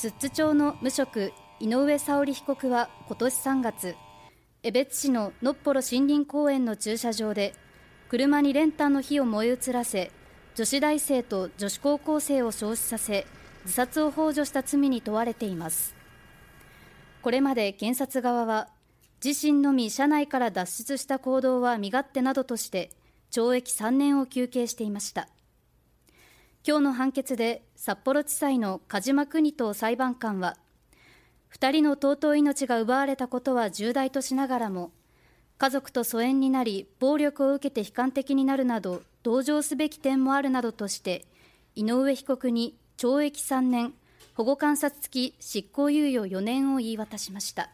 寿都町の無職井上沙織被告は今年3月江別市ののっぽろ森林公園の駐車場で車に練炭の火を燃え移らせ女子大生と女子高校生を焼死させ自殺を幇助した罪に問われていますこれまで検察側は自身のみ車内から脱出した行動は身勝手などとして懲役3年を求刑していました今日の判決で札幌地裁の梶間邦人裁判官は2人の尊い命が奪われたことは重大としながらも家族と疎遠になり暴力を受けて悲観的になるなど同情すべき点もあるなどとして井上被告に懲役3年保護観察付き執行猶予4年を言い渡しました。